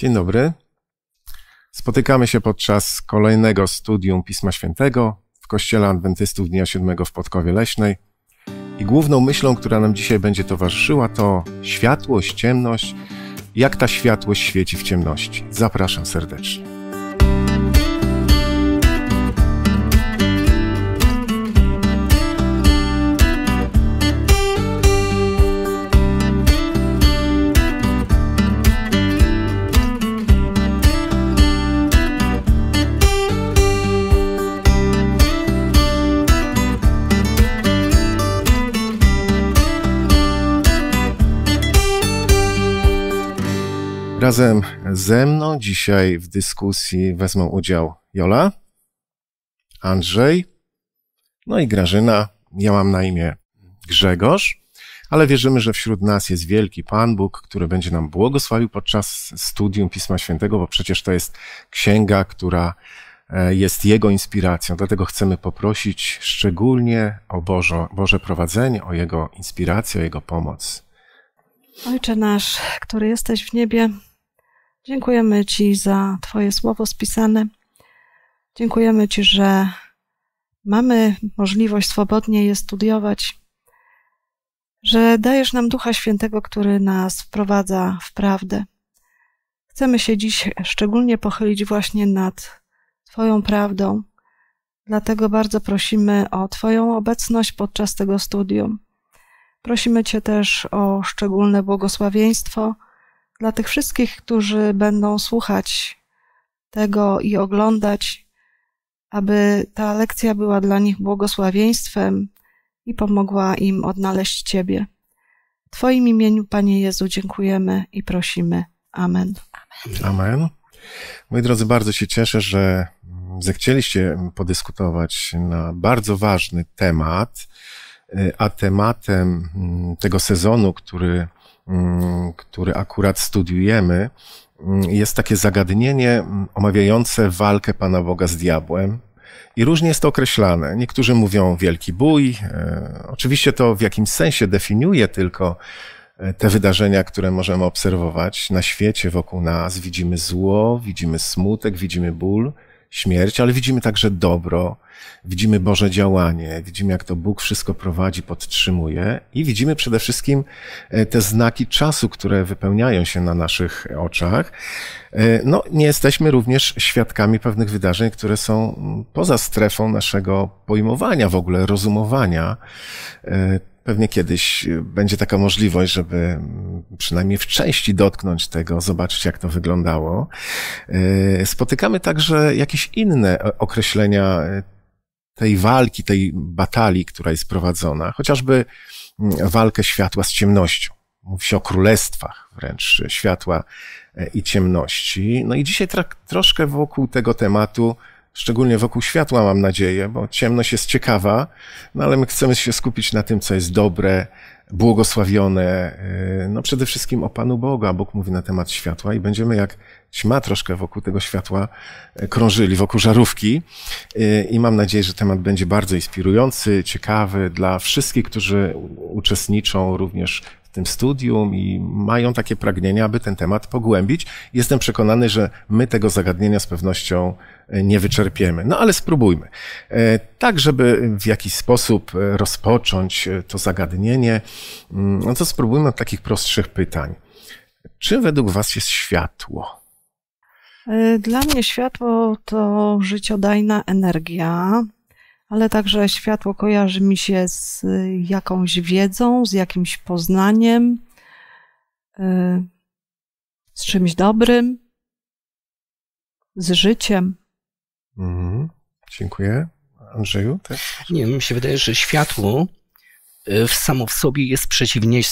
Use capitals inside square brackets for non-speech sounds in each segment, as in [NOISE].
Dzień dobry. Spotykamy się podczas kolejnego studium Pisma Świętego w Kościele Adwentystów Dnia Siódmego w Podkowie Leśnej. I główną myślą, która nam dzisiaj będzie towarzyszyła, to światłość, ciemność, jak ta światłość świeci w ciemności. Zapraszam serdecznie. Razem ze mną dzisiaj w dyskusji wezmą udział Jola, Andrzej, no i Grażyna. Ja mam na imię Grzegorz, ale wierzymy, że wśród nas jest wielki Pan Bóg, który będzie nam błogosławił podczas studium Pisma Świętego, bo przecież to jest księga, która e, jest Jego inspiracją. Dlatego chcemy poprosić szczególnie o Bożo, Boże prowadzenie, o Jego inspirację, o Jego pomoc. Ojcze nasz, który jesteś w niebie, Dziękujemy Ci za Twoje słowo spisane. Dziękujemy Ci, że mamy możliwość swobodnie je studiować, że dajesz nam Ducha Świętego, który nas wprowadza w prawdę. Chcemy się dziś szczególnie pochylić właśnie nad Twoją prawdą, dlatego bardzo prosimy o Twoją obecność podczas tego studium. Prosimy Cię też o szczególne błogosławieństwo dla tych wszystkich, którzy będą słuchać tego i oglądać, aby ta lekcja była dla nich błogosławieństwem i pomogła im odnaleźć Ciebie. W Twoim imieniu, Panie Jezu, dziękujemy i prosimy. Amen. Amen. Moi drodzy, bardzo się cieszę, że zechcieliście podyskutować na bardzo ważny temat, y, a tematem mm, tego sezonu, który Mm, który akurat studiujemy, mm, jest takie zagadnienie mm, omawiające walkę Pana Boga z diabłem. I różnie jest to określane. Niektórzy mówią wielki bój. E, oczywiście to w jakimś sensie definiuje tylko e, te wydarzenia, które możemy obserwować na świecie wokół nas. Widzimy zło, widzimy smutek, widzimy ból śmierć, ale widzimy także dobro, widzimy Boże działanie, widzimy jak to Bóg wszystko prowadzi, podtrzymuje i widzimy przede wszystkim e, te znaki czasu, które wypełniają się na naszych oczach. E, no, nie jesteśmy również świadkami pewnych wydarzeń, które są poza strefą naszego pojmowania, w ogóle rozumowania e, Pewnie kiedyś y, będzie taka możliwość, żeby mm, przynajmniej w części dotknąć tego, zobaczyć jak to wyglądało. Y, spotykamy także jakieś inne e, określenia y, tej walki, tej batalii, która jest prowadzona, chociażby mm, walkę światła z ciemnością. Mówi się o królestwach wręcz światła e, i ciemności. No i dzisiaj troszkę wokół tego tematu szczególnie wokół światła, mam nadzieję, bo ciemność jest ciekawa, no ale my chcemy się skupić na tym, co jest dobre, błogosławione, y, no przede wszystkim o Panu Boga. Bóg mówi na temat światła i będziemy jak ćma troszkę wokół tego światła y, krążyli, wokół żarówki y, i mam nadzieję, że temat będzie bardzo inspirujący, ciekawy dla wszystkich, którzy uczestniczą również w tym studium i mają takie pragnienia, aby ten temat pogłębić. Jestem przekonany, że my tego zagadnienia z pewnością nie wyczerpiemy. No ale spróbujmy. E, tak, żeby w jakiś sposób e, rozpocząć e, to zagadnienie, mm, no to spróbujmy od takich prostszych pytań. Czym według Was jest światło? Dla mnie światło to życiodajna energia, ale także światło kojarzy mi się z jakąś wiedzą, z jakimś poznaniem, z czymś dobrym, z życiem. Mhm. Dziękuję. Andrzeju? Nie, mi się wydaje, że światło e, w samo w sobie jest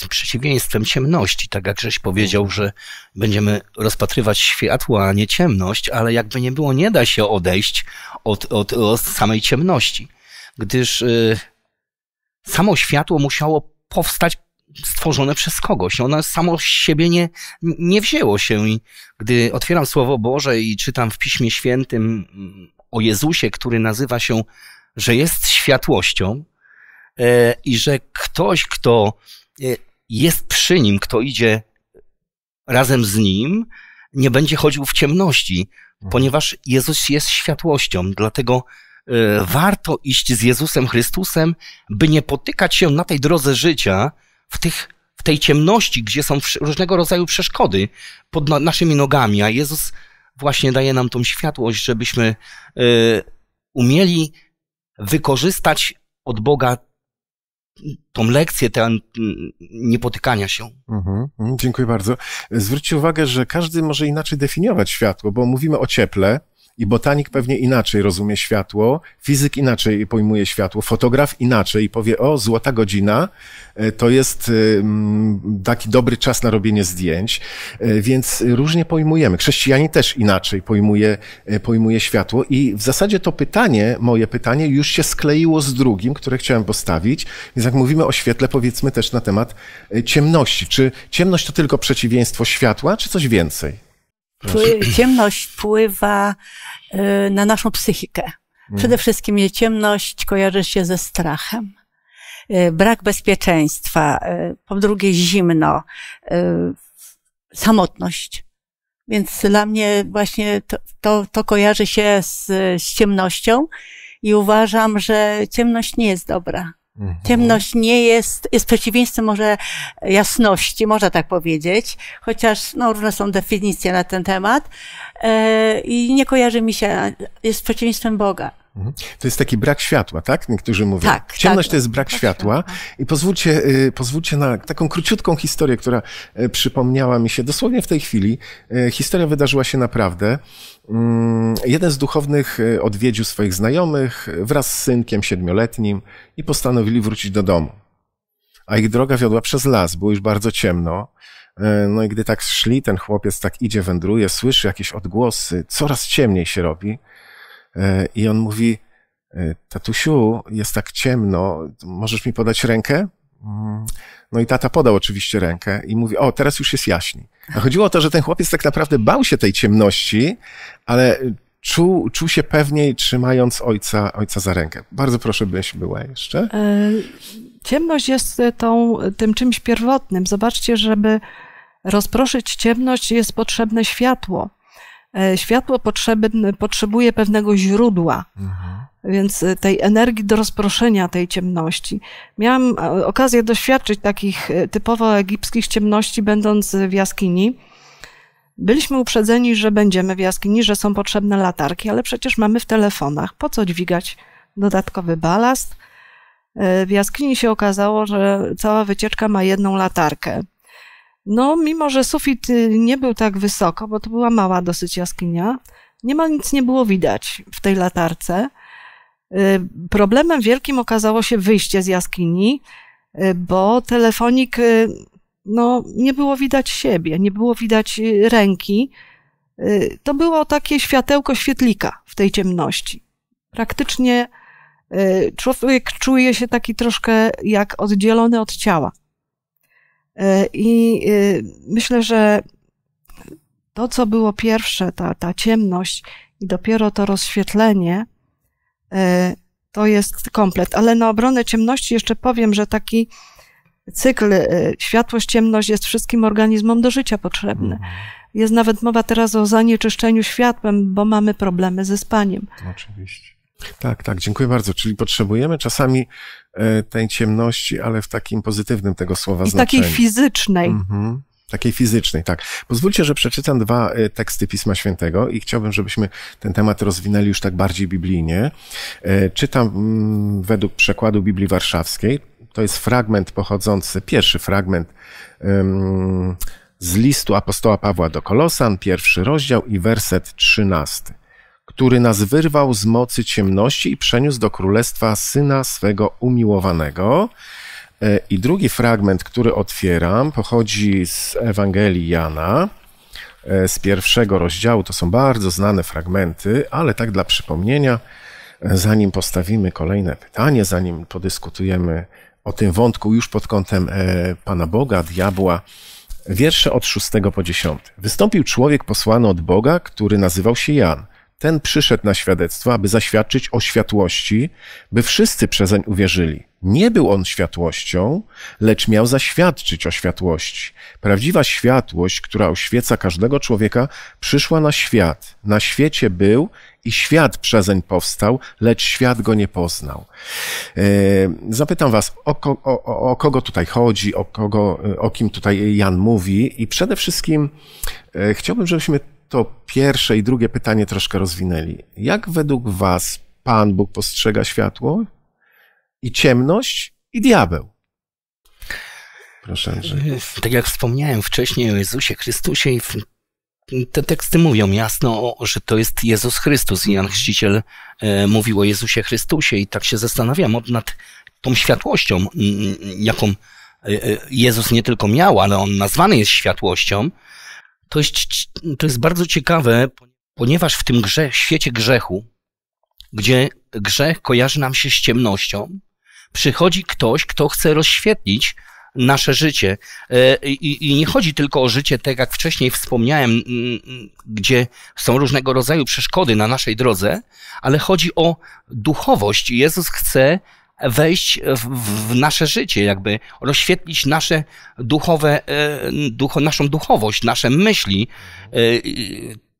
przeciwieństwem ciemności. Tak jak żeś powiedział, mhm. że będziemy rozpatrywać światło, a nie ciemność, ale jakby nie było, nie da się odejść od, od, od samej ciemności, gdyż e, samo światło musiało powstać stworzone przez kogoś. Ona samo z siebie nie, nie wzięło się. I gdy otwieram Słowo Boże i czytam w Piśmie Świętym mm, o Jezusie, który nazywa się, że jest światłością e, i że ktoś, kto e, jest przy nim, kto idzie razem z nim, nie będzie chodził w ciemności, mhm. ponieważ Jezus jest światłością. Dlatego e, warto iść z Jezusem Chrystusem, by nie potykać się na tej drodze życia, w, tych, w tej ciemności, gdzie są różnego rodzaju przeszkody pod na naszymi nogami, a Jezus właśnie daje nam tą światłość, żebyśmy y, umieli wykorzystać od Boga tą lekcję ten, niepotykania się. Mhm, mhm dziękuję bardzo. Zwróćcie uwagę, że każdy może inaczej definiować światło, bo mówimy o cieple, i botanik pewnie inaczej rozumie światło, fizyk inaczej pojmuje światło, fotograf inaczej i powie, o, złota godzina e, to jest e, taki dobry czas na robienie zdjęć, e, więc różnie pojmujemy. Chrześcijanie też inaczej pojmuje, pojmuje światło i w zasadzie to pytanie, moje pytanie już się skleiło z drugim, które chciałem postawić, więc jak mówimy o świetle, powiedzmy też na temat ciemności. Czy ciemność to tylko przeciwieństwo światła, czy coś więcej? ciemność wpływa y, na naszą psychikę. Mm. Przede wszystkim ciemność kojarzy się ze strachem, y, brak bezpieczeństwa, y, po drugie zimno, samotność. Więc dla mnie właśnie to, to, to kojarzy się z, z ciemnością i uważam, że ciemność nie jest dobra. Mhm. Ciemność nie jest, jest przeciwieństwem może jasności, można tak powiedzieć, chociaż no, różne są definicje na ten temat. E, I nie kojarzy mi się, jest przeciwieństwem Boga. Mhm. To jest taki brak światła, tak? Niektórzy mówią. Tak, tak. Ciemność tak. to jest brak światła. I pozwólcie, y, pozwólcie na taką króciutką historię, która y, przypomniała mi się dosłownie w tej chwili. Y, historia wydarzyła się naprawdę. Mm, jeden z duchownych odwiedził swoich znajomych wraz z synkiem siedmioletnim i postanowili wrócić do domu. A ich droga wiodła przez las, było już bardzo ciemno. No i gdy tak szli, ten chłopiec tak idzie, wędruje, słyszy jakieś odgłosy, coraz ciemniej się robi. E, I on mówi, e, tatusiu, jest tak ciemno, możesz mi podać rękę? Mm. No i tata podał oczywiście rękę i mówi, o, teraz już jest jaśniej. A chodziło o to, że ten chłopiec tak naprawdę bał się tej ciemności, ale czuł, czuł się pewniej trzymając ojca, ojca za rękę. Bardzo proszę, byś była jeszcze. E, ciemność jest tą, tym czymś pierwotnym. Zobaczcie, żeby rozproszyć ciemność jest potrzebne światło. E, światło potrzeby, potrzebuje pewnego źródła. Mhm. Więc e, tej energii do rozproszenia tej ciemności. Miałam e, okazję doświadczyć takich typowo egipskich ciemności, będąc w jaskini. Byliśmy uprzedzeni, że będziemy w jaskini, że są potrzebne latarki, ale przecież mamy w telefonach. Po co dźwigać dodatkowy balast? W jaskini się okazało, że cała wycieczka ma jedną latarkę. No, mimo że sufit y, nie był tak wysoko, bo to była mała dosyć jaskinia, niemal nic nie było widać w tej latarce. Y, problemem wielkim okazało się wyjście z jaskini, y, bo telefonik, no, nie było widać siebie, nie było widać ręki. To było takie światełko świetlika w tej ciemności. Praktycznie człowiek czuje się taki troszkę jak oddzielony od ciała. E, I e, myślę, że to, co było pierwsze, ta, ta ciemność i dopiero to rozświetlenie, e, to jest komplet. Ale na obronę ciemności jeszcze powiem, że taki cykl światło ciemność jest wszystkim organizmom do życia potrzebny. Mhm. Jest nawet mowa teraz o zanieczyszczeniu światłem, bo mamy problemy ze spaniem. Oczywiście. Tak, tak, dziękuję bardzo. Czyli potrzebujemy czasami e, tej ciemności, ale w takim pozytywnym tego słowa I znaczeniu. takiej fizycznej. Mhm. Takiej fizycznej, tak. Pozwólcie, że przeczytam dwa e, teksty Pisma Świętego i chciałbym, żebyśmy ten temat rozwinęli już tak bardziej biblijnie. E, czytam mm, według przekładu Biblii Warszawskiej. To jest fragment pochodzący, pierwszy fragment z listu apostoła Pawła do Kolosan, pierwszy rozdział i werset trzynasty który nas wyrwał z mocy ciemności i przeniósł do królestwa syna swego umiłowanego. E, I drugi fragment, który otwieram, pochodzi z Ewangelii Jana, e, z pierwszego rozdziału. To są bardzo znane fragmenty, ale tak dla przypomnienia, e, zanim postawimy kolejne pytanie, zanim podyskutujemy o tym wątku już pod kątem Pana Boga, diabła, wiersze od szóstego po dziesiąty. Wystąpił człowiek posłany od Boga, który nazywał się Jan – ten przyszedł na świadectwo, aby zaświadczyć o światłości, by wszyscy przezeń uwierzyli. Nie był on światłością, lecz miał zaświadczyć o światłości. Prawdziwa światłość, która oświeca każdego człowieka, przyszła na świat. Na świecie był i świat przezeń powstał, lecz świat go nie poznał. E, zapytam Was, o, o, o, kogo tutaj chodzi, o, kogo, e, o kim tutaj Jan mówi, i przede wszystkim e, chciałbym, żebyśmy to pierwsze i drugie pytanie troszkę rozwinęli. Jak według Was Pan Bóg postrzega światło i ciemność i diabeł? Proszę, Andrzej. Tak jak wspomniałem wcześniej o Jezusie Chrystusie, te teksty mówią jasno, że to jest Jezus Chrystus. Jan Chrzciciel e, mówił o Jezusie Chrystusie i tak się zastanawiam nad tą światłością, jaką e, e, Jezus nie tylko miał, ale on nazwany jest światłością to jest, to jest bardzo ciekawe, ponieważ w tym grze, świecie grzechu, gdzie grzech kojarzy nam się z ciemnością, przychodzi ktoś, kto chce rozświetlić nasze życie. E, I, I, nie chodzi tylko o życie, tak jak wcześniej wspomniałem, gdzie są różnego rodzaju przeszkody na naszej drodze, ale chodzi o duchowość. Jezus chce wejść w, nasze życie, jakby rozświetlić nasze duchowe, e, ducho, naszą duchowość, nasze myśli. E,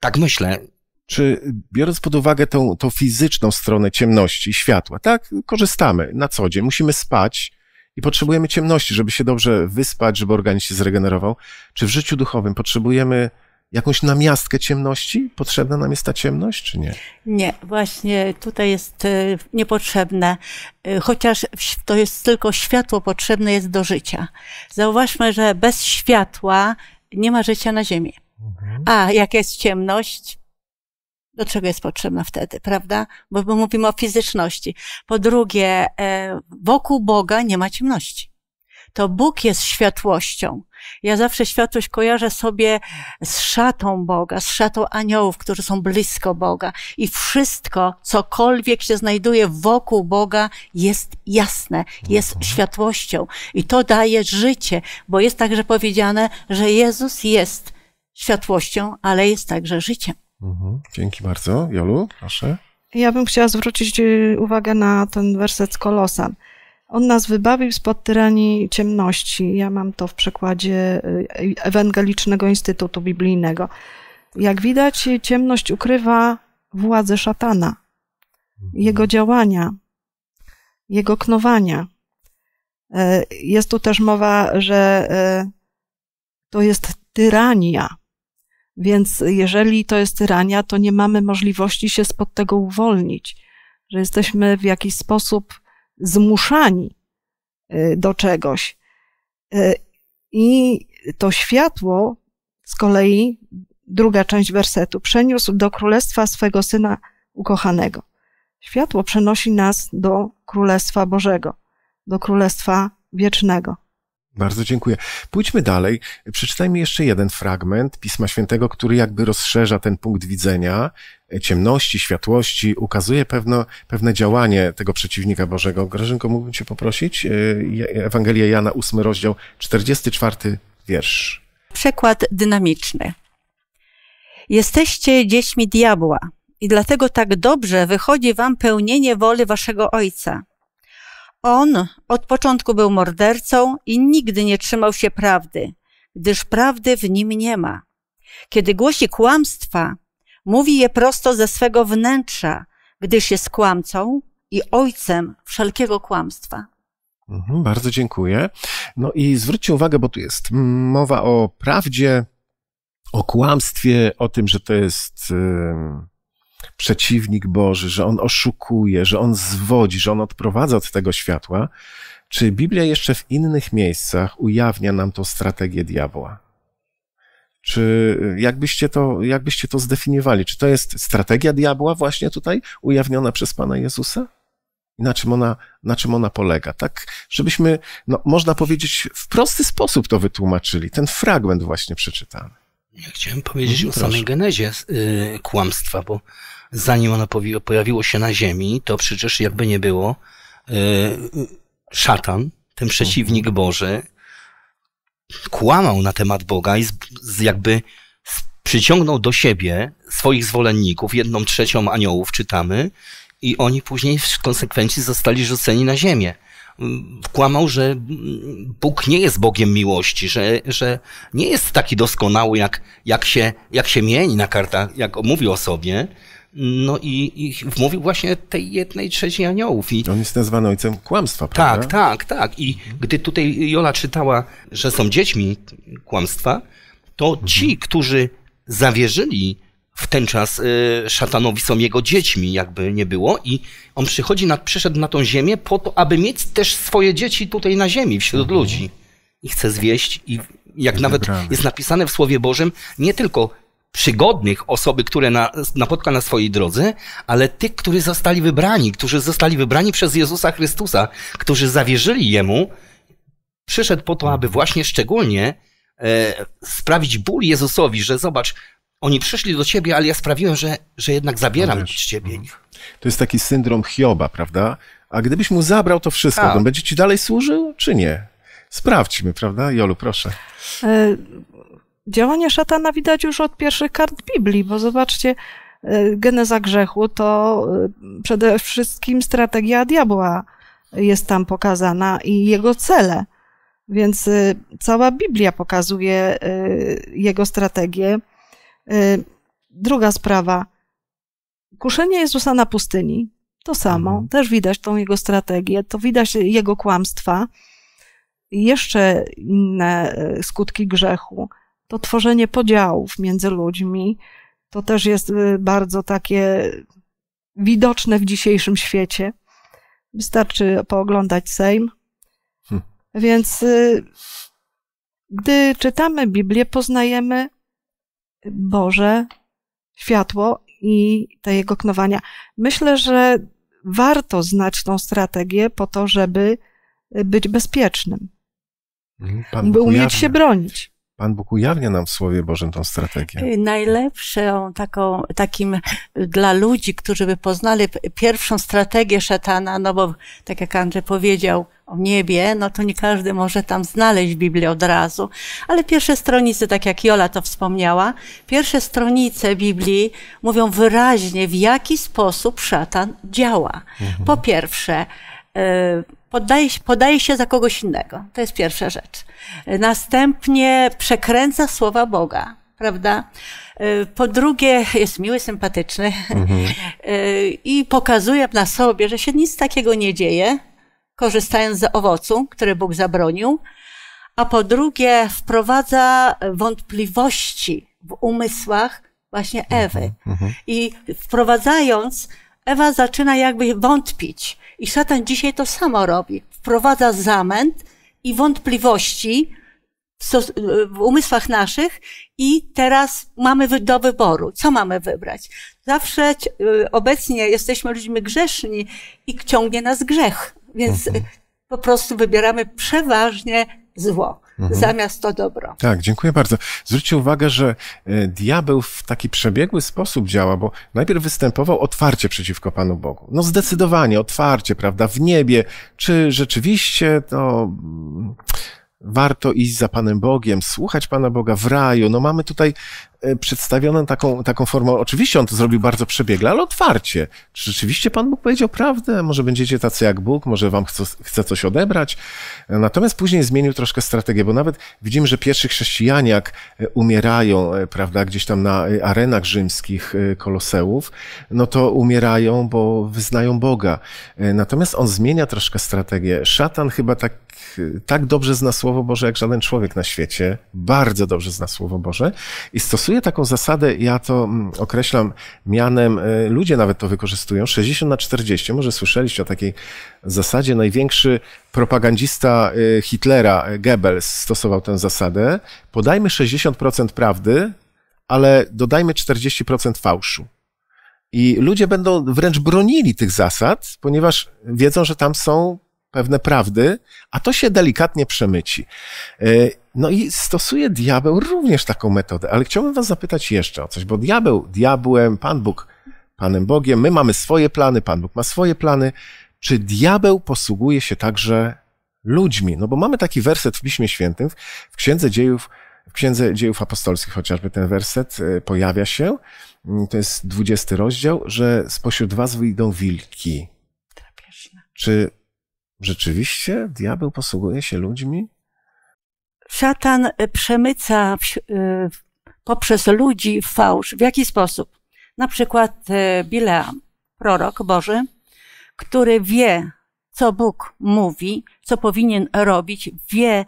tak myślę. Czy biorąc pod uwagę tą, tą fizyczną stronę ciemności, światła, tak, korzystamy na co dzień, musimy spać i potrzebujemy ciemności, żeby się dobrze wyspać, żeby organizm się zregenerował. Czy w życiu duchowym potrzebujemy jakąś namiastkę ciemności? Potrzebna nam jest ta ciemność, czy nie? Nie, właśnie tutaj jest e, niepotrzebne, e, chociaż to jest tylko światło potrzebne jest do życia. Zauważmy, że bez światła nie ma życia na Ziemi. Mhm. A jak jest ciemność, do czego jest potrzebna wtedy, prawda? Bo mówimy o fizyczności. Po drugie, e, wokół Boga nie ma ciemności to Bóg jest światłością. Ja zawsze światłość kojarzę sobie z szatą Boga, z szatą aniołów, którzy są blisko Boga. I wszystko, cokolwiek się znajduje wokół Boga, jest jasne, jest mhm. światłością. I to daje życie, bo jest także powiedziane, że Jezus jest światłością, ale jest także życiem. Mhm. Dzięki bardzo. Jolu, proszę. Ja bym chciała zwrócić y, uwagę na ten werset z Kolosan. On nas wybawił spod tyranii ciemności. Ja mam to w przekładzie y, Ewangelicznego Instytutu Biblijnego. Jak widać, ciemność ukrywa władzę szatana, mhm. jego działania, jego knowania. E, jest tu też mowa, że e, to jest tyrania. Więc jeżeli to jest tyrania, to nie mamy możliwości się spod tego uwolnić, że jesteśmy w jakiś sposób zmuszani e, do czegoś. E, I to światło z kolei, druga część wersetu, przeniósł do królestwa swego syna ukochanego. Światło przenosi nas do królestwa Bożego, do królestwa wiecznego. Bardzo dziękuję. Pójdźmy dalej. Przeczytajmy jeszcze jeden fragment Pisma Świętego, który jakby rozszerza ten punkt widzenia e, ciemności, światłości, ukazuje pewno, pewne działanie tego przeciwnika Bożego. Grażynko, mógłbym Cię poprosić? E, Ewangelia Jana, 8 rozdział, 44 wiersz. Przekład dynamiczny. Jesteście dziećmi diabła i dlatego tak dobrze wychodzi wam pełnienie woli waszego ojca – on od początku był mordercą i nigdy nie trzymał się prawdy, gdyż prawdy w nim nie ma. Kiedy głosi kłamstwa, mówi je prosto ze swego wnętrza, gdyż jest kłamcą i ojcem wszelkiego kłamstwa. Mhm, bardzo dziękuję. No i zwróćcie uwagę, bo tu jest mowa o prawdzie, o kłamstwie, o tym, że to jest. Yy przeciwnik Boży, że on oszukuje, że on zwodzi, że on odprowadza od tego światła, czy Biblia jeszcze w innych miejscach ujawnia nam tą strategię diabła? Czy jakbyście to, jakbyście to zdefiniowali? Czy to jest strategia diabła właśnie tutaj ujawniona przez Pana Jezusa? I na czym ona, na czym ona polega? Tak, żebyśmy, no, można powiedzieć, w prosty sposób to wytłumaczyli, ten fragment właśnie przeczytany. Ja chciałem powiedzieć no, o proszę. samej genezie y, kłamstwa, bo zanim ono pojawiło się na ziemi, to przecież jakby nie było, y, szatan, ten przeciwnik mhm. Boży, kłamał na temat Boga i jakby przyciągnął do siebie swoich zwolenników, jedną trzecią aniołów czytamy, i oni później w konsekwencji zostali rzuceni na ziemię. Mm, kłamał, że mm, Bóg nie jest Bogiem miłości, że, że nie jest taki doskonały, jak, jak, się, jak się mieni na kartach, jak mówi o sobie, no i, i wmówił właśnie tej jednej trzeciej aniołów. I... On jest nazwany ojcem kłamstwa, prawda? Tak, tak, tak. I gdy tutaj Jola czytała, że są dziećmi kłamstwa, to mhm. ci, którzy zawierzyli w ten czas y, szatanowi są jego dziećmi, jakby nie było, i on przychodzi, na, przyszedł na tą ziemię po to, aby mieć też swoje dzieci tutaj na ziemi, wśród mhm. ludzi. I chce zwieść, i jak nawet jest napisane w Słowie Bożym, nie tylko przygodnych osoby, które na, napotka na swojej drodze, ale tych, którzy zostali wybrani, którzy zostali wybrani przez Jezusa Chrystusa, którzy zawierzyli Jemu, przyszedł po to, aby właśnie szczególnie e, sprawić ból Jezusowi, że zobacz, oni przyszli do ciebie, ale ja sprawiłem, że, że jednak zabieram no ciebie mhm. ich. To jest taki syndrom Hioba, prawda? A gdybyś mu zabrał to wszystko, A. Tak. to on będzie ci dalej służył, czy nie? Sprawdźmy, prawda? Jolu, proszę. E, działanie szatana widać już od pierwszych kart Biblii, bo zobaczcie, e, geneza grzechu to e, przede wszystkim strategia diabła jest tam pokazana i jego cele. Więc e, cała Biblia pokazuje jego strategię. Druga sprawa. Kuszenie Jezusa na pustyni. To samo. Mhm. Też widać tą jego strategię, to widać jego kłamstwa. I jeszcze inne skutki grzechu to tworzenie podziałów między ludźmi, to też jest y, bardzo takie widoczne w dzisiejszym świecie. Wystarczy pooglądać Sejm. Hm. Więc y, gdy czytamy Biblię, poznajemy Boże światło i te jego knowania. Myślę, że warto znać tą strategię po to, żeby y, być bezpiecznym, mhm. by umieć się bronić. Pan Bóg ujawnia nam w Słowie Bożym tą strategię. Y, najlepszą taką, takim y, dla ludzi, którzy by poznali pierwszą strategię szatana, no bo tak jak Andrzej powiedział o niebie, no to nie każdy może tam znaleźć Biblię od razu, ale pierwsze stronice, tak jak Jola to wspomniała, pierwsze stronice Biblii mówią wyraźnie, w jaki sposób szatan działa. Mhm. Po pierwsze, E, poddaje, podaje się za kogoś innego. To jest pierwsza rzecz. E, następnie przekręca słowa Boga, prawda? E, po drugie, jest miły, sympatyczny mhm. [LAUGHS] i pokazuje na sobie, że się nic takiego nie dzieje, korzystając z owocu, który Bóg zabronił. A po drugie, wprowadza wątpliwości w umysłach właśnie Ewy. Mhm. mhm. I wprowadzając, Ewa zaczyna jakby wątpić i szatan dzisiaj to samo robi. Wprowadza zamęt i wątpliwości w umysłach naszych i teraz mamy do wyboru, co mamy wybrać. Zawsze y, obecnie jesteśmy ludźmi grzeszni i ciągnie nas grzech, więc mhm. po prostu wybieramy przeważnie zło mhm. zamiast to dobro. Tak, dziękuję bardzo. Zwróćcie uwagę, że e, diabeł w taki przebiegły sposób działa, bo najpierw występował otwarcie przeciwko Panu Bogu. No zdecydowanie, otwarcie, prawda, w niebie. Czy rzeczywiście to mm, warto iść za Panem Bogiem, słuchać Pana Boga w raju. No mamy tutaj E, przedstawioną taką, taką formą. Oczywiście on to zrobił bardzo przebiegle, ale otwarcie. Czy rzeczywiście Pan Bóg powiedział prawdę? Może będziecie tacy jak Bóg, może Wam chce, chce coś odebrać? E, natomiast później zmienił troszkę strategię, bo nawet widzimy, że pierwszy chrześcijaniak jak e, umierają, prawda, gdzieś tam na arenach rzymskich koloseów, no to umierają, bo wyznają Boga. Natomiast on zmienia troszkę strategię. Szatan chyba tak, tak dobrze zna Słowo Boże, jak żaden człowiek na świecie. Bardzo dobrze zna Słowo Boże i stosuje stosuje taką zasadę, ja to mm, określam mianem, e, ludzie nawet to wykorzystują, 60 na 40. Może słyszeliście o takiej zasadzie. Największy propagandista e, Hitlera, e, Goebbels, stosował tę zasadę. Podajmy 60% prawdy, ale dodajmy 40% fałszu. I ludzie będą wręcz bronili tych zasad, ponieważ wiedzą, że tam są pewne prawdy, a to się delikatnie przemyci. No i stosuje diabeł również taką metodę, ale chciałbym was zapytać jeszcze o coś, bo diabeł diabłem, Pan Bóg Panem Bogiem, my mamy swoje plany, Pan Bóg ma swoje plany. Czy diabeł posługuje się także ludźmi? No bo mamy taki werset w Piśmie Świętym, w Księdze Dziejów, w Księdze Dziejów Apostolskich chociażby ten werset e, pojawia się, mm, to jest dwudziesty rozdział, że spośród was wyjdą wilki. Drapieżne. Czy rzeczywiście diabeł posługuje się ludźmi? szatan e, przemyca e, w, poprzez ludzi fałsz. W jaki sposób? Na przykład e, Bileam, prorok Boży, który wie, co Bóg mówi, co powinien robić, wie,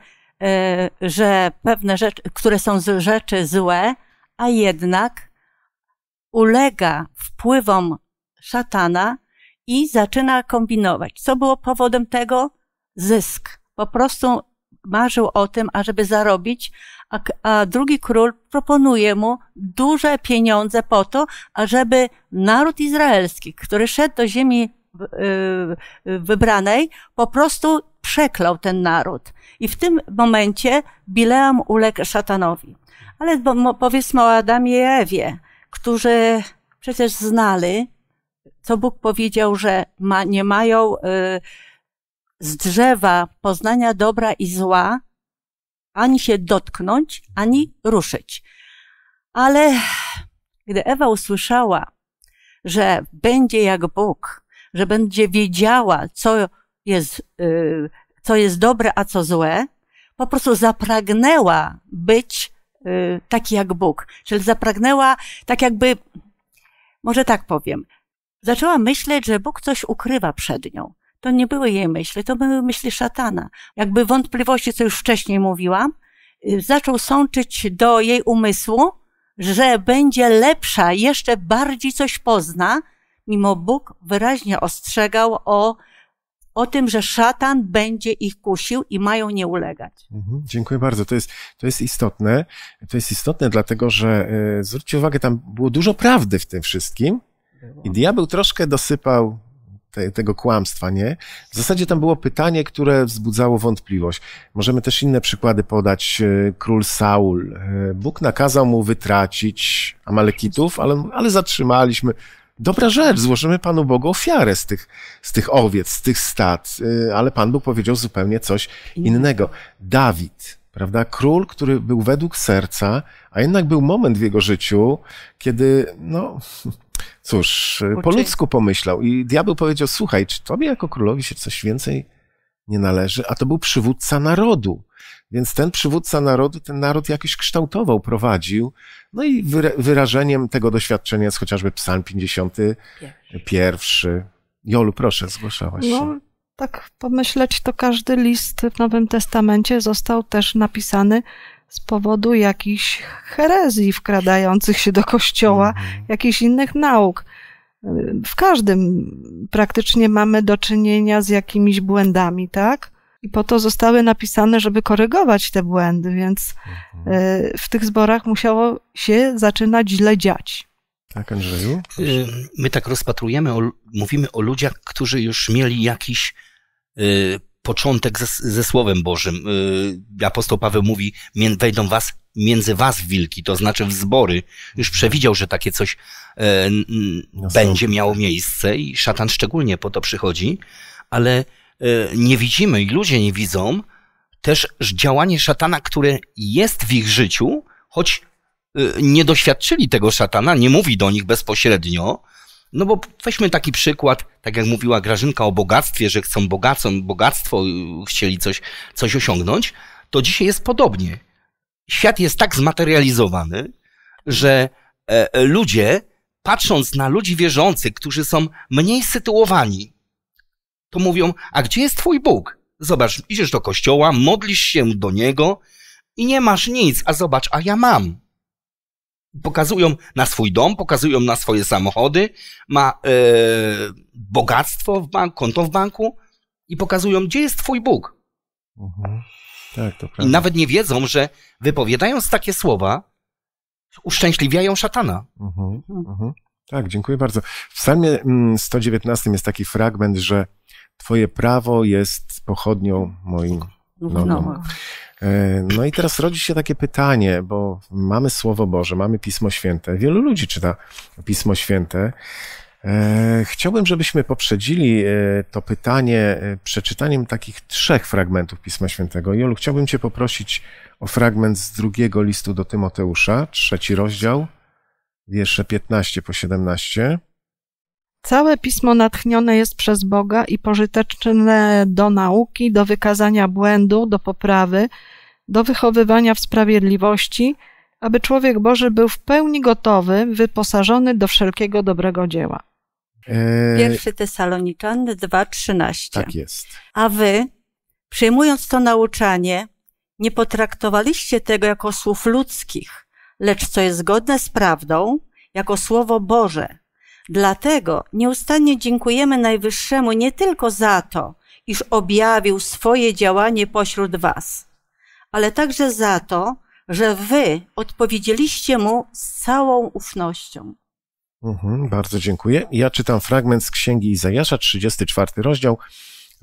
że pewne rzeczy, które są rzeczy złe, a jednak ulega wpływom szatana i zaczyna kombinować. Co było powodem tego? Zysk. Po prostu marzył o tym, ażeby zarobić, a, a drugi król proponuje mu duże pieniądze po to, ażeby naród izraelski, który szedł do ziemi y, wybranej, po prostu przeklał ten naród. I w tym momencie Bileam uległ szatanowi. Ale powiedzmy o Adamie i Ewie, którzy przecież znali, co Bóg powiedział, że ma, nie mają y, z drzewa poznania dobra i zła ani się dotknąć, ani ruszyć. Ale gdy Ewa usłyszała, że będzie jak Bóg, że będzie wiedziała, co jest, y, co jest dobre, a co złe, po prostu zapragnęła być y, taki jak Bóg. Czyli zapragnęła, tak jakby, może tak powiem, zaczęła myśleć, że Bóg coś ukrywa przed nią to nie były jej myśli, to były myśli szatana. Jakby wątpliwości, co już wcześniej mówiłam, y, zaczął sączyć do jej umysłu, że będzie lepsza, jeszcze bardziej coś pozna, mimo Bóg wyraźnie ostrzegał o, o tym, że szatan będzie ich kusił i mają nie ulegać. Mhm, dziękuję bardzo. To jest, to jest istotne. To jest istotne, dlatego że y, zwróćcie uwagę, tam było dużo prawdy w tym wszystkim. I diabeł troszkę dosypał te, tego kłamstwa, nie? W zasadzie tam było pytanie, które wzbudzało wątpliwość. Możemy też inne przykłady podać. E, król Saul. E, Bóg nakazał mu wytracić Amalekitów, ale, ale zatrzymaliśmy. Dobra rzecz, złożymy Panu Bogu ofiarę z tych, z tych owiec, z tych stad, e, ale Pan Bóg powiedział zupełnie coś innego. Dawid, prawda? Król, który był według serca, a jednak był moment w jego życiu, kiedy, no, Cóż, y, po ludzku pomyślał i diabeł powiedział, słuchaj, czy tobie jako królowi się coś więcej nie należy? A to był przywódca narodu. Więc ten przywódca narodu, ten naród jakiś kształtował, prowadził. No i wyrażeniem tego doświadczenia jest chociażby psalm 51. Pierwszy. Jolu, proszę, zgłaszałaś no, się. No, tak pomyśleć, to każdy list w Nowym Testamencie został też napisany z powodu jakichś herezji wkradających się do kościoła, mhm. jakichś innych nauk. W każdym praktycznie mamy do czynienia z jakimiś błędami, tak? I po to zostały napisane, żeby korygować te błędy, więc mhm. e, w tych zborach musiało się zaczynać źle dziać. Tak, Andrzeju? E, my tak rozpatrujemy, mówimy o ludziach, którzy już mieli jakiś e, początek ze, ze Słowem Bożym. Yy, apostoł Paweł mówi, wejdą was między was wilki, to znaczy w zbory. Już przewidział, że takie coś yy, będzie miało miejsce i szatan szczególnie po to przychodzi, ale yy, nie widzimy i ludzie nie widzą też działanie szatana, które jest w ich życiu, choć e, nie doświadczyli tego szatana, nie mówi do nich bezpośrednio, no bo weźmy taki przykład, tak jak mówiła Grażynka o bogactwie, że chcą bogacą, bogactwo, y, chcieli coś, coś osiągnąć, to dzisiaj jest podobnie. Świat jest tak zmaterializowany, że e, e, ludzie, patrząc na ludzi wierzących, którzy są mniej sytuowani, to mówią, a gdzie jest twój Bóg? Zobacz, idziesz do kościoła, modlisz się do Niego i nie masz nic, a zobacz, a ja mam pokazują na swój dom, pokazują na swoje samochody, ma e, bogactwo w banku, konto w banku i pokazują, gdzie jest twój Bóg. Mhm. Tak, to prawda. I nawet nie wiedzą, że wypowiadając takie słowa, uszczęśliwiają szatana. Mhm. Mhm. Tak, dziękuję bardzo. W psalmie 119 mm, jest taki fragment, że twoje prawo jest pochodnią moim nogą. E, no i teraz rodzi się takie pytanie, bo mamy Słowo Boże, mamy Pismo Święte. Wielu ludzi czyta Pismo Święte. E, chciałbym, żebyśmy poprzedzili e, to pytanie przeczytaniem takich trzech fragmentów Pisma Świętego. Jolu, chciałbym Cię poprosić o fragment z drugiego listu do Tymoteusza, trzeci rozdział, wiersze 15 po 17. Całe pismo natchnione jest przez Boga i pożyteczne do nauki, do wykazania błędu, do poprawy, do wychowywania w sprawiedliwości, aby człowiek Boży był w pełni gotowy, wyposażony do wszelkiego dobrego dzieła. Eee, Pierwszy Tesaloniczan 2:13. Tak jest. A wy, przyjmując to nauczanie, nie potraktowaliście tego jako słów ludzkich, lecz co jest zgodne z prawdą, jako słowo Boże, Dlatego nieustannie dziękujemy Najwyższemu nie tylko za to, iż objawił swoje działanie pośród Was, ale także za to, że Wy odpowiedzieliście Mu z całą ufnością. Mhm, bardzo dziękuję. Ja czytam fragment z Księgi Izajasza, 34 rozdział,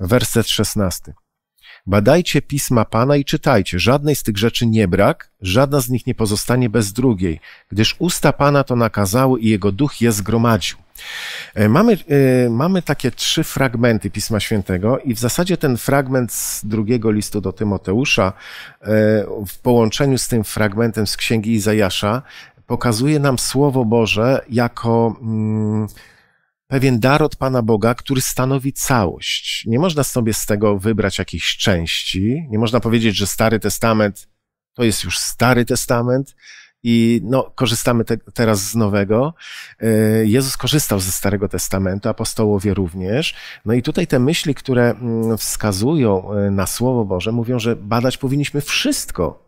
werset 16. Badajcie pisma Pana i czytajcie. Żadnej z tych rzeczy nie brak, żadna z nich nie pozostanie bez drugiej, gdyż usta Pana to nakazały i Jego duch je zgromadził. E, mamy, e, mamy takie trzy fragmenty Pisma Świętego, i w zasadzie ten fragment z drugiego listu do Tymoteusza, e, w połączeniu z tym fragmentem z Księgi Izajasza, pokazuje nam Słowo Boże jako. Mm, pewien dar od Pana Boga, który stanowi całość. Nie można sobie z tego wybrać jakiejś części. Nie można powiedzieć, że Stary Testament to jest już Stary Testament i no, korzystamy te, teraz z Nowego. E, Jezus korzystał ze Starego Testamentu, apostołowie również. No i tutaj te myśli, które mm, wskazują e, na Słowo Boże, mówią, że badać powinniśmy wszystko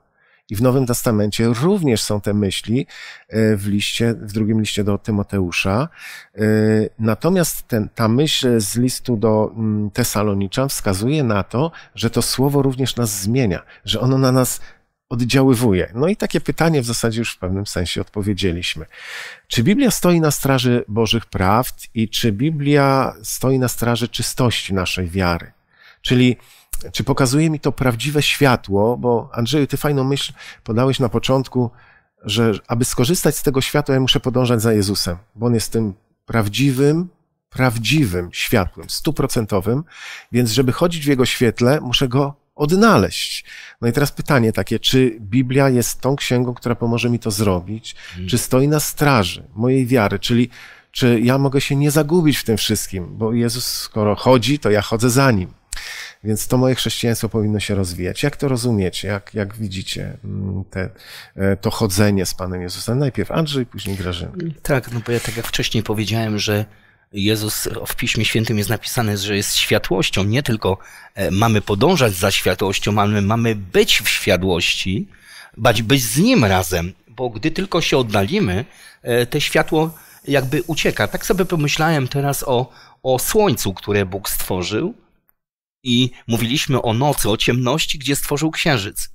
i w Nowym Testamencie również są te myśli e, w liście, w drugim liście do Tymoteusza. E, natomiast ten, ta myśl z listu do mm, Tesalonicza wskazuje na to, że to słowo również nas zmienia, że ono na nas oddziaływuje? No i takie pytanie w zasadzie już w pewnym sensie odpowiedzieliśmy. Czy Biblia stoi na straży Bożych prawd i czy Biblia stoi na straży czystości naszej wiary? Czyli czy pokazuje mi to prawdziwe światło, bo Andrzeju, ty fajną myśl podałeś na początku, że aby skorzystać z tego światła, ja muszę podążać za Jezusem, bo On jest tym prawdziwym, prawdziwym światłem, stuprocentowym, więc żeby chodzić w Jego świetle, muszę Go odnaleźć. No i teraz pytanie takie, czy Biblia jest tą księgą, która pomoże mi to zrobić? Hmm. Czy stoi na straży mojej wiary? Czyli czy ja mogę się nie zagubić w tym wszystkim? Bo Jezus, skoro chodzi, to ja chodzę za Nim. Więc to moje chrześcijaństwo powinno się rozwijać. Jak to rozumiecie? Jak, jak widzicie mm, te, e, to chodzenie z Panem Jezusem? Najpierw Andrzej, później Grażynka. Tak, no bo ja tak jak wcześniej powiedziałem, że Jezus w Piśmie Świętym jest napisane, że jest światłością. Nie tylko e, mamy podążać za światłością, mamy, mamy być w światłości, bać być z Nim razem, bo gdy tylko się oddalimy, e, te światło jakby ucieka. Tak sobie pomyślałem teraz o, o słońcu, które Bóg stworzył i mówiliśmy o nocy, o ciemności, gdzie stworzył księżyc.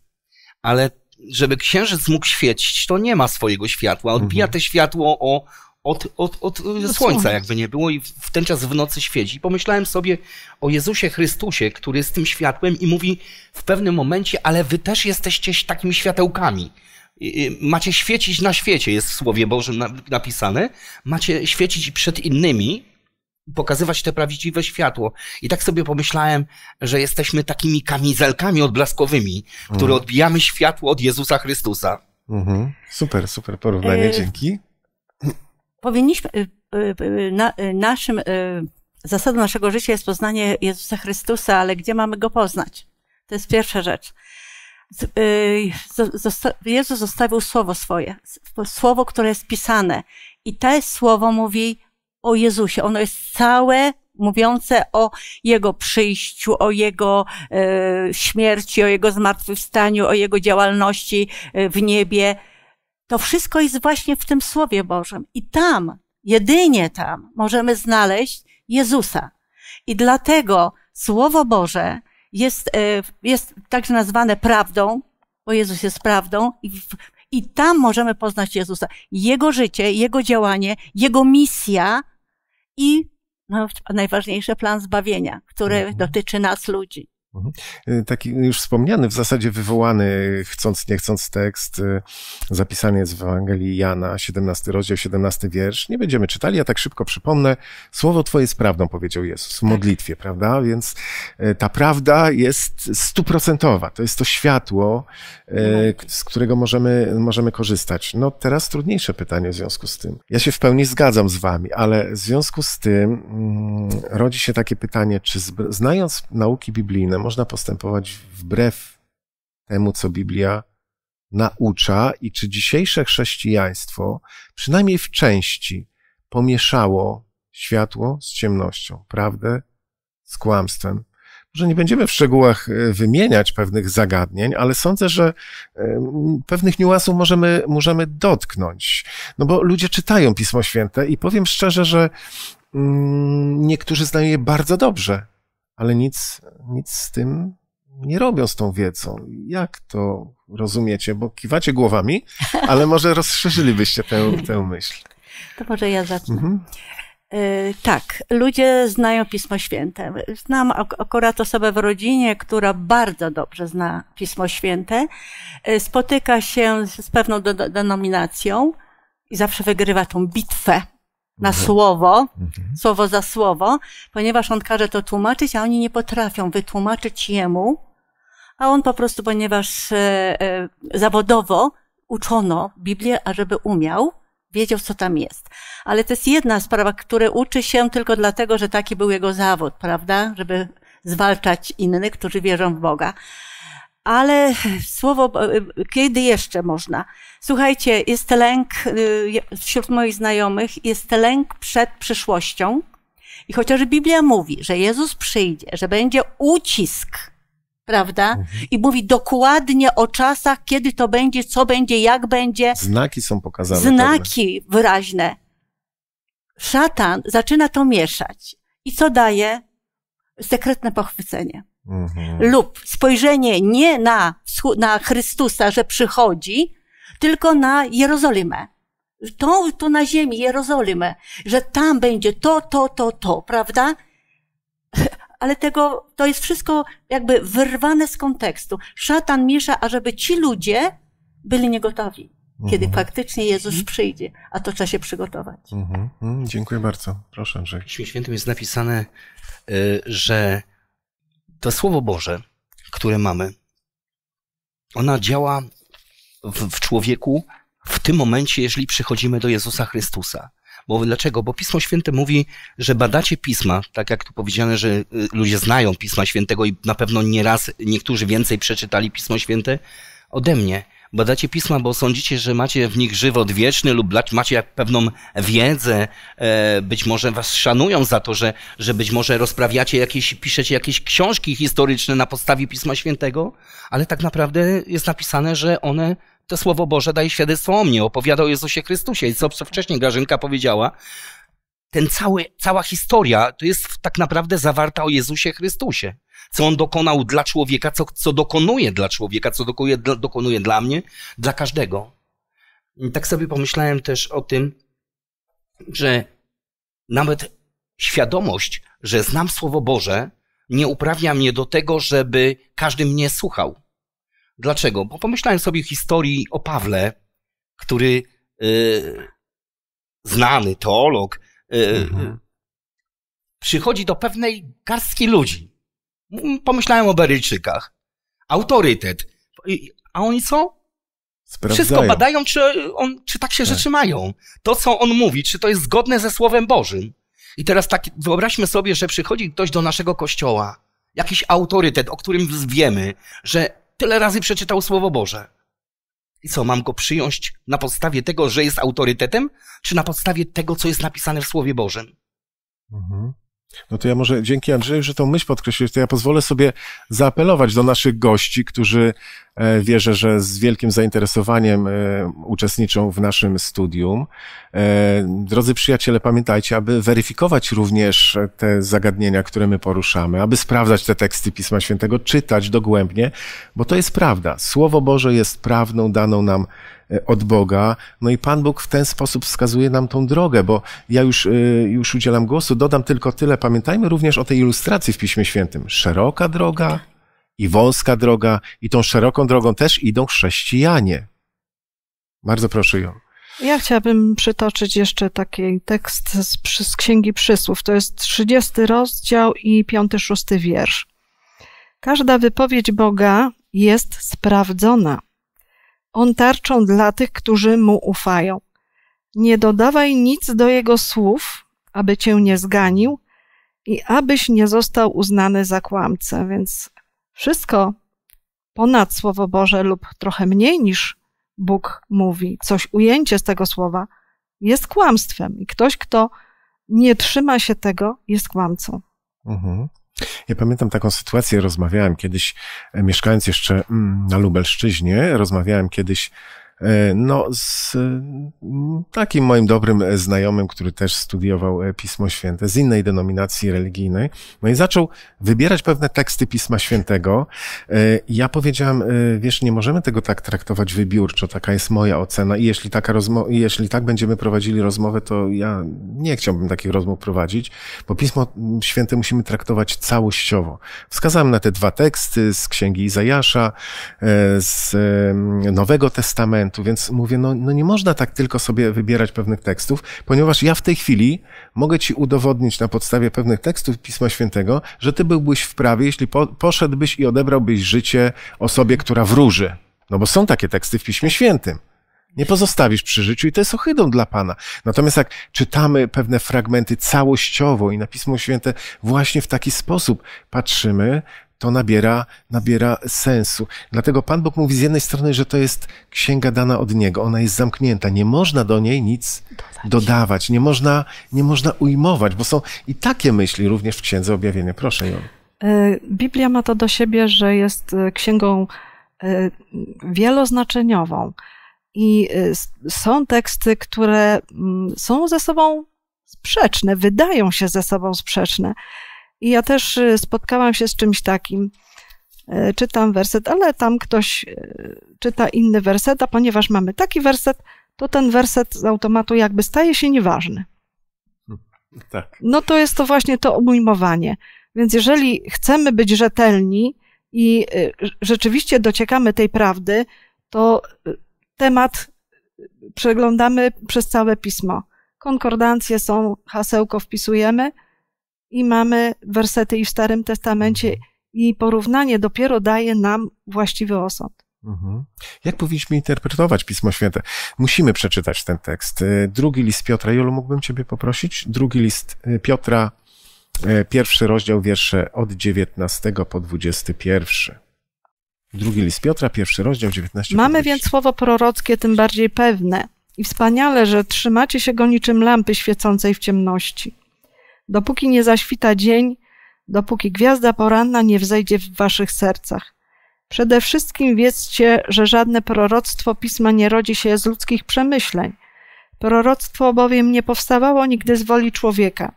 Ale żeby księżyc mógł świecić, to nie ma swojego światła. Odbija mhm. te światło o, od, od, od no słońca, jakby nie było, i w ten czas w nocy świeci. Pomyślałem sobie o Jezusie Chrystusie, który jest tym światłem i mówi w pewnym momencie, ale wy też jesteście takimi światełkami. Macie świecić na świecie, jest w Słowie Bożym napisane. Macie świecić przed innymi, pokazywać te prawdziwe światło. I tak sobie pomyślałem, że jesteśmy takimi kamizelkami odblaskowymi, mhm. które odbijamy światło od Jezusa Chrystusa. Mhm. Super, super porównanie, e, dzięki. Powinniśmy, e, e, na, naszym, zasadą naszego życia jest poznanie Jezusa Chrystusa, ale gdzie mamy Go poznać? To jest pierwsza rzecz. Jezus zostawił słowo swoje, słowo, które jest pisane. I to słowo mówi, o Jezusie. Ono jest całe mówiące o Jego przyjściu, o Jego e, śmierci, o Jego zmartwychwstaniu, o Jego działalności e, w niebie. To wszystko jest właśnie w tym Słowie Bożym. I tam, jedynie tam, możemy znaleźć Jezusa. I dlatego Słowo Boże jest, e, jest także nazwane prawdą, bo Jezus jest prawdą i, i tam możemy poznać Jezusa. Jego życie, Jego działanie, Jego misja, i no, najważniejszy plan zbawienia, który mhm. dotyczy nas ludzi. Mhm. Y, taki już wspomniany, w zasadzie wywołany, chcąc nie chcąc tekst, y, zapisany jest w Ewangelii Jana, 17 rozdział, 17 wiersz. Nie będziemy czytali, ja tak szybko przypomnę. Słowo Twoje jest prawdą, powiedział Jezus w tak. modlitwie, prawda? Więc y, ta prawda jest stuprocentowa. To jest to światło, z którego możemy, możemy korzystać. No teraz trudniejsze pytanie w związku z tym. Ja się w pełni zgadzam z Wami, ale w związku z tym mm, rodzi się takie pytanie, czy znając nauki biblijne, można postępować wbrew temu, co Biblia naucza i czy dzisiejsze chrześcijaństwo, przynajmniej w części, pomieszało światło z ciemnością, prawdę z kłamstwem. Może nie będziemy w szczegółach e, wymieniać pewnych zagadnień, ale sądzę, że e, pewnych niuansów możemy, możemy dotknąć. No bo ludzie czytają Pismo Święte i powiem szczerze, że mm, niektórzy znają je bardzo dobrze, ale nic, nic z tym nie robią z tą wiedzą. Jak to rozumiecie? Bo kiwacie głowami, [LAUGHS] ale może rozszerzylibyście tę, tę myśl. To może ja zacznę. Mhm. E, tak, ludzie znają Pismo Święte. Znam akurat osobę w rodzinie, która bardzo dobrze zna Pismo Święte. E, spotyka się z pewną denominacją i zawsze wygrywa tą bitwę na mhm. słowo, mhm. słowo za słowo, ponieważ on każe to tłumaczyć, a oni nie potrafią wytłumaczyć jemu, a on po prostu, ponieważ e, e, zawodowo uczono Biblię, ażeby umiał, wiedział, co tam jest. Ale to jest jedna sprawa, które uczy się tylko dlatego, że taki był jego zawód, prawda? Żeby zwalczać innych, którzy wierzą w Boga ale słowo, e, e, kiedy jeszcze można? Słuchajcie, jest lęk e, wśród moich znajomych, jest lęk przed przyszłością. I chociaż Biblia mówi, że Jezus przyjdzie, że będzie ucisk, prawda? Mhm. I mówi dokładnie o czasach, kiedy to będzie, co będzie, jak będzie. Znaki są pokazane. Znaki pewne. wyraźne. Szatan zaczyna to mieszać. I co daje? Sekretne pochwycenie. Mhm. Lub spojrzenie nie na, na Chrystusa, że przychodzi, tylko na Jerozolimę. To, to na ziemi, Jerozolimę, że tam będzie to, to, to, to, prawda? [LAUGHS] Ale tego, to jest wszystko jakby wyrwane z kontekstu. Szatan miesza, ażeby ci ludzie byli niegotowi kiedy mhm. faktycznie Jezus mhm. przyjdzie, a to trzeba się przygotować. Mhm. mhm. Dziękuję bardzo. Proszę, że W Świętym jest napisane, y, że to Słowo Boże, które mamy, ona działa w, w człowieku w tym momencie, jeżeli przychodzimy do Jezusa Chrystusa. Bo dlaczego? Bo Pismo Święte mówi, że badacie pisma, tak jak tu powiedziane, że y, ludzie znają Pisma Świętego i na pewno nieraz niektórzy więcej przeczytali Pismo Święte ode mnie. Badacie pisma, bo sądzicie, że macie w nich żywot wieczny lub macie pewną wiedzę. E, być może was szanują za to, że, że być może rozprawiacie jakieś, piszecie jakieś książki historyczne na podstawie Pisma Świętego, ale tak naprawdę jest napisane, że one to Słowo Boże daje świadectwo o mnie, opowiada o Jezusie Chrystusie. I co, co wcześniej Grażynka powiedziała, ten cały, cała historia to jest tak naprawdę zawarta o Jezusie Chrystusie co on dokonał dla człowieka, co, co dokonuje dla człowieka, co dokonuje, dokonuje dla mnie, dla każdego. I tak sobie pomyślałem też o tym, że nawet świadomość, że znam Słowo Boże, nie uprawia mnie do tego, żeby każdy mnie słuchał. Dlaczego? Bo pomyślałem sobie historii o Pawle, który yy, znany teolog, yy, mhm. przychodzi do pewnej garstki ludzi Pomyślałem o Berylczykach. Autorytet. A oni co? Sprawdzają. Wszystko badają, czy, on, czy tak się tak. rzeczy mają. To, co on mówi, czy to jest zgodne ze Słowem Bożym. I teraz tak wyobraźmy sobie, że przychodzi ktoś do naszego kościoła, jakiś autorytet, o którym wiemy, że tyle razy przeczytał Słowo Boże. I co, mam go przyjąć na podstawie tego, że jest autorytetem, czy na podstawie tego, co jest napisane w Słowie Bożym? Mhm. No to ja może dzięki Andrzeju, że tą myśl podkreśliłeś, to ja pozwolę sobie zaapelować do naszych gości, którzy e, wierzę, że z wielkim zainteresowaniem e, uczestniczą w naszym studium. E, drodzy przyjaciele, pamiętajcie, aby weryfikować również te zagadnienia, które my poruszamy, aby sprawdzać te teksty Pisma Świętego, czytać dogłębnie, bo to jest prawda. Słowo Boże jest prawdą daną nam E, od Boga. No i Pan Bóg w ten sposób wskazuje nam tą drogę, bo ja już, e, już udzielam głosu, dodam tylko tyle. Pamiętajmy również o tej ilustracji w Piśmie Świętym. Szeroka droga i wąska droga, i tą szeroką drogą też idą chrześcijanie. Bardzo proszę ją. Ja chciałabym przytoczyć jeszcze taki tekst z, z Księgi Przysłów. To jest 30 rozdział i 5-6 wiersz. Każda wypowiedź Boga jest sprawdzona. On tarczą dla tych, którzy mu ufają. Nie dodawaj nic do jego słów, aby cię nie zganił i abyś nie został uznany za kłamcę. Więc wszystko ponad Słowo Boże lub trochę mniej niż Bóg mówi, coś ujęcie z tego słowa, jest kłamstwem. I ktoś, kto nie trzyma się tego, jest kłamcą. Mhm. Ja pamiętam taką sytuację, rozmawiałem kiedyś, e, mieszkając jeszcze mm, na Lubelszczyźnie, rozmawiałem kiedyś E, no, z mm, takim moim dobrym e, znajomym, który też studiował e, Pismo Święte z innej denominacji religijnej, no i zaczął wybierać pewne teksty Pisma Świętego. Ja powiedziałem, wiesz, nie możemy tego tak traktować wybiórczo, taka jest moja ocena i jeśli, taka rozmo- jeśli tak będziemy prowadzili rozmowę, to ja nie chciałbym takich rozmów prowadzić, bo Pismo Święte musimy traktować całościowo. Wskazałem na te dwa teksty z Księgi Izajasza, z mm, Nowego Testamentu, więc mówię, no, no nie można tak tylko sobie wybierać pewnych tekstów, ponieważ ja w tej chwili mogę ci udowodnić na podstawie pewnych tekstów Pisma Świętego, że ty byłbyś w prawie, jeśli po, poszedłbyś i odebrałbyś życie osobie, która wróży. No bo są takie teksty w Piśmie Świętym. Nie pozostawisz przy życiu i to jest ohydą dla Pana. Natomiast jak czytamy pewne fragmenty całościowo i na Pismo Święte właśnie w taki sposób patrzymy, to nabiera, nabiera sensu. Dlatego Pan Bóg mówi z jednej strony, że to jest księga dana od Niego, ona jest zamknięta, nie można do niej nic Dodać. dodawać, nie można, nie można ujmować, bo są i takie myśli również w Księdze Objawienia. Proszę ją. E, Biblia ma to do siebie, że jest e, księgą e, wieloznaczeniową i są teksty, które mm, są ze sobą sprzeczne, wydają się ze sobą sprzeczne, i ja też y, spotkałam się z czymś takim. Y, czytam werset, ale tam ktoś y, czyta inny werset, a ponieważ mamy taki werset, to ten werset z automatu jakby staje się nieważny. Hmm, tak. No to jest to właśnie to obujmowanie. Więc jeżeli chcemy być rzetelni i rzeczywiście dociekamy tej prawdy, to temat przeglądamy przez całe pismo. Konkordancje są, hasełko wpisujemy – i mamy wersety i w Starym Testamencie mhm. i porównanie dopiero daje nam właściwy osąd. Mhm. Jak powinniśmy interpretować Pismo Święte? Musimy przeczytać ten tekst. Y, drugi list Piotra. Jolu, mógłbym Ciebie poprosić? Drugi list y, Piotra, y, pierwszy rozdział, wiersze od 19 po 21. Drugi list Piotra, pierwszy rozdział, 19. Mamy więc słowo prorockie tym bardziej pewne i wspaniale, że trzymacie się go niczym lampy świecącej w ciemności dopóki nie zaświta dzień, dopóki gwiazda poranna nie wzejdzie w waszych sercach. Przede wszystkim wiedzcie, że żadne proroctwo pisma nie rodzi się z ludzkich przemyśleń. Proroctwo bowiem nie powstawało nigdy z woli człowieka.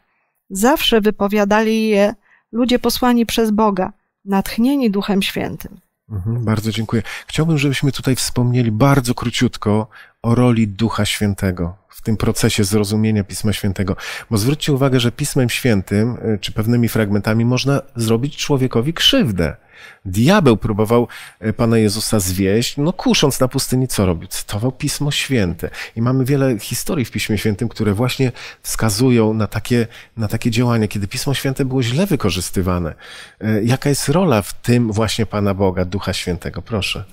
Zawsze wypowiadali je ludzie posłani przez Boga, natchnieni Duchem Świętym. Mhm, bardzo dziękuję. Chciałbym, żebyśmy tutaj wspomnieli bardzo króciutko o roli Ducha Świętego w tym procesie zrozumienia Pisma Świętego. Bo zwróćcie uwagę, że Pismem Świętym y, czy pewnymi fragmentami można zrobić człowiekowi krzywdę. Diabeł próbował e, Pana Jezusa zwieść, no kusząc na pustyni, co robił? Cytował Pismo Święte. I mamy wiele historii w Piśmie Świętym, które właśnie wskazują na takie, na takie działania, kiedy Pismo Święte było źle wykorzystywane. E, jaka jest rola w tym właśnie Pana Boga, Ducha Świętego? Proszę.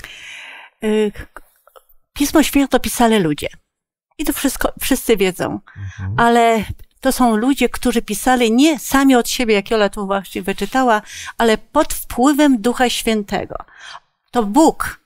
E, Pismo Święte pisali ludzie. I to wszystko wszyscy wiedzą. Mhm. Ale to są ludzie, którzy pisali nie sami od siebie, jak Jola tu właśnie wyczytała, ale pod wpływem Ducha Świętego. To Bóg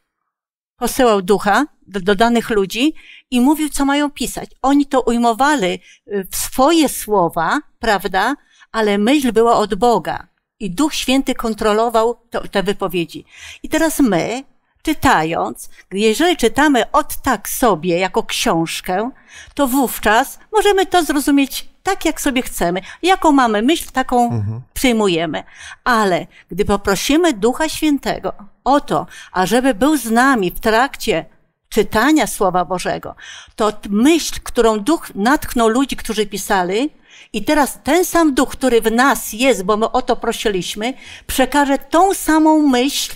posyłał Ducha do, do danych ludzi i mówił, co mają pisać. Oni to ujmowali y, w swoje słowa, prawda, ale myśl była od Boga. I Duch Święty kontrolował to, te wypowiedzi. I teraz my, czytając, jeżeli czytamy od tak sobie jako książkę, to wówczas możemy to zrozumieć tak, jak sobie chcemy. Jaką mamy myśl, taką mhm. przyjmujemy. Ale gdy poprosimy Ducha Świętego o to, ażeby był z nami w trakcie czytania Słowa Bożego, to myśl, którą Duch natknął ludzi, którzy pisali, i teraz ten sam Duch, który w nas jest, bo my o to prosiliśmy, przekaże tą samą myśl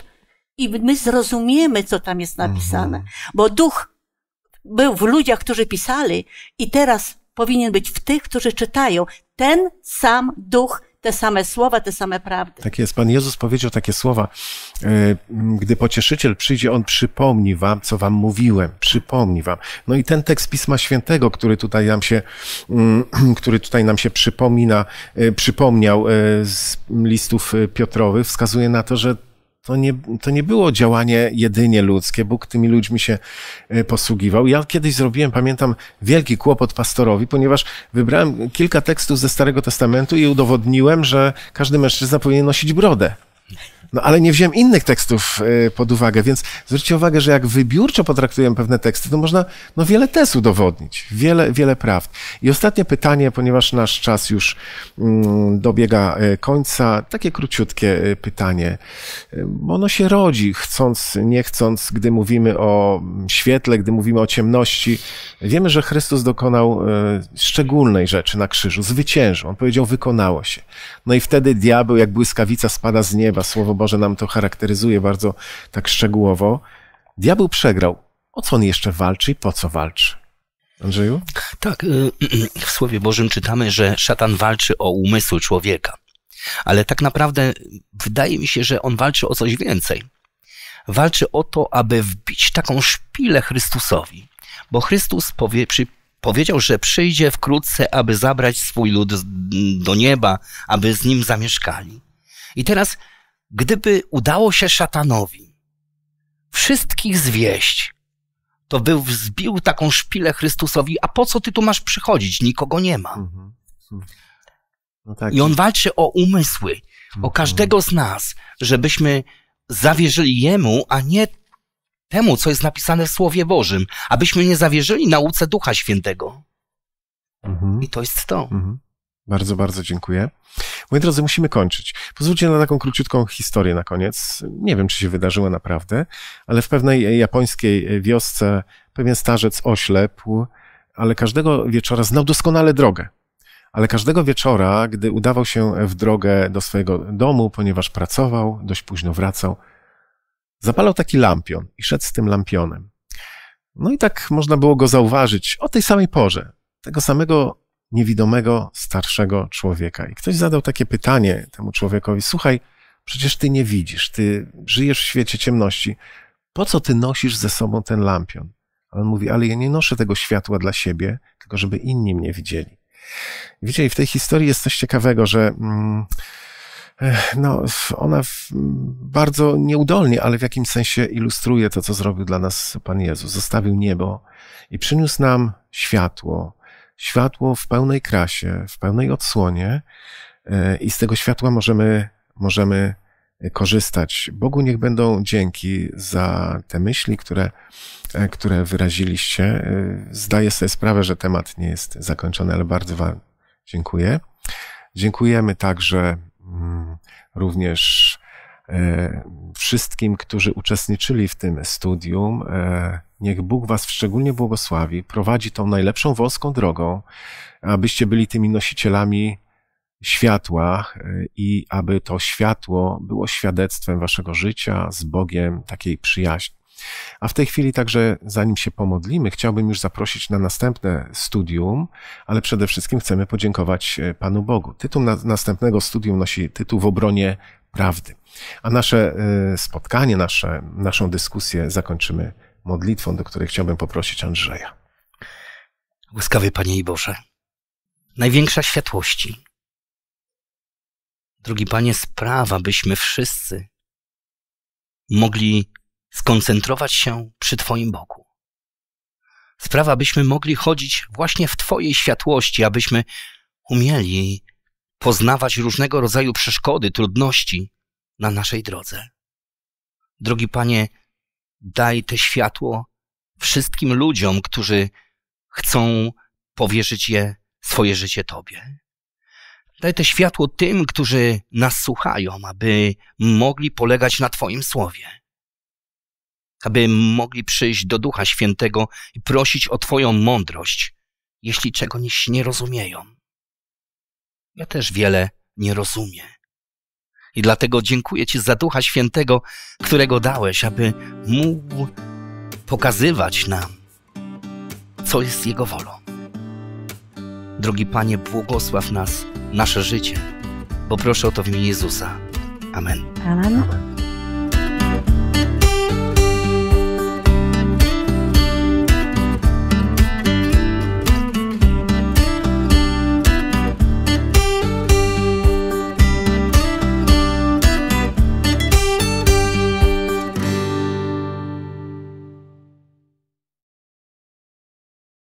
i my zrozumiemy, co tam jest napisane. Mhm. Bo Duch był w ludziach, którzy pisali i teraz powinien być w tych, którzy czytają. Ten sam duch, te same słowa, te same prawdy. Tak jest. Pan Jezus powiedział takie słowa. E, gdy pocieszyciel przyjdzie, on przypomni wam, co wam mówiłem. Przypomni wam. No i ten tekst Pisma Świętego, który tutaj nam się, mm, [CLEARS THROAT] który tutaj nam się przypomina, e, przypomniał e, z listów Piotrowych, wskazuje na to, że to nie, to nie było działanie jedynie ludzkie. Bóg tymi ludźmi się e, posługiwał. Ja kiedyś zrobiłem, pamiętam, wielki kłopot pastorowi, ponieważ wybrałem kilka tekstów ze Starego Testamentu i udowodniłem, że każdy mężczyzna powinien nosić brodę. No ale nie wziąłem innych tekstów e, pod uwagę, więc zwróćcie uwagę, że jak wybiórczo potraktujemy pewne teksty, to można no, wiele tez udowodnić, wiele, wiele prawd. I ostatnie pytanie, ponieważ nasz czas już mm, dobiega e, końca, takie króciutkie e, pytanie. Ono się rodzi, chcąc, nie chcąc, gdy mówimy o mm, świetle, gdy mówimy o ciemności. Wiemy, że Chrystus dokonał szczególnej rzeczy na krzyżu, zwyciężył. On powiedział, wykonało się. No i wtedy diabeł, jak błyskawica, spada z nieba, słowo Boże nam to charakteryzuje bardzo tak szczegółowo. Diabeł przegrał. O co on jeszcze walczy i po co walczy? Andrzeju? Tak, y, [CLEARS THROAT] w Słowie Bożym czytamy, że szatan walczy o umysł człowieka. Ale tak naprawdę wydaje mi się, że on walczy o coś więcej. Walczy o to, aby wbić taką szpilę Chrystusowi. Bo Chrystus powie, przy, powiedział, że przyjdzie wkrótce, aby zabrać swój lud do nieba, aby z nim zamieszkali. I teraz Gdyby udało się szatanowi wszystkich zwieść, to by wzbił taką szpilę Chrystusowi, a po co ty tu masz przychodzić? Nikogo nie ma. Mhm. Mhm. No tak, I on walczy o umysły, o mhm. każdego z nas, żebyśmy zawierzyli jemu, a nie temu, co jest napisane w Słowie Bożym, abyśmy nie zawierzyli nauce Ducha Świętego. Mhm. I to jest to. Bardzo, bardzo dziękuję. Moi drodzy, musimy kończyć. Pozwólcie na taką króciutką historię na koniec. Nie wiem, czy się wydarzyło naprawdę, ale w pewnej e, japońskiej e, wiosce pewien starzec oślepł, ale każdego wieczora znał doskonale drogę. Ale każdego wieczora, gdy udawał się w drogę do swojego domu, ponieważ pracował, dość późno wracał, zapalał taki lampion i szedł z tym lampionem. No i tak można było go zauważyć o tej samej porze, tego samego niewidomego, starszego człowieka. I ktoś zadał takie pytanie temu człowiekowi: Słuchaj, przecież ty nie widzisz, ty żyjesz w świecie ciemności. Po co ty nosisz ze sobą ten lampion? Ale on mówi: Ale ja nie noszę tego światła dla siebie, tylko żeby inni mnie widzieli. Widzicie w tej historii jest coś ciekawego, że. Mm, eh, no, ona w, bardzo nieudolnie, ale w jakimś sensie ilustruje to, co zrobił dla nas Pan Jezus. Zostawił niebo i przyniósł nam światło, światło w pełnej krasie, w pełnej odsłonie e, i z tego światła możemy, możemy korzystać. Bogu niech będą dzięki za te myśli, które, e, które wyraziliście. E, zdaję sobie sprawę, że temat nie jest zakończony, ale bardzo Wam dziękuję. Dziękujemy także mm, również wszystkim, którzy uczestniczyli w tym studium. Niech Bóg was szczególnie błogosławi, prowadzi tą najlepszą wąską drogą, abyście byli tymi nosicielami światła e, i aby to światło było świadectwem waszego życia z Bogiem, takiej przyjaźni. A w tej chwili także, zanim się pomodlimy, chciałbym już zaprosić na następne studium, ale przede wszystkim chcemy podziękować e, Panu Bogu. Tytuł na następnego studium nosi tytuł W obronie prawdy. A nasze e, spotkanie, nasze, naszą dyskusję zakończymy modlitwą, do której chciałbym poprosić Andrzeja. Łaskawy Panie i Boże, największa światłości. Drogi Panie, sprawa, byśmy wszyscy mogli skoncentrować się przy Twoim Bogu. Sprawa, byśmy mogli chodzić właśnie w Twojej światłości, abyśmy umieli poznawać różnego rodzaju przeszkody, trudności na naszej drodze. Drogi Panie, daj to światło wszystkim ludziom, którzy chcą powierzyć je, swoje życie Tobie. Daj to światło tym, którzy nas słuchają, aby mogli polegać na Twoim słowie. Aby mogli przyjść do Ducha Świętego i prosić o Twoją mądrość, jeśli czegoś nie rozumieją. Ja też wiele nie rozumiem. I dlatego dziękuję Ci za Ducha Świętego, którego dałeś, aby mógł pokazywać nam, co jest Jego wolą. Drogi Panie, błogosław nas, nasze życie, bo proszę o to w imię Jezusa. Amen. Amen.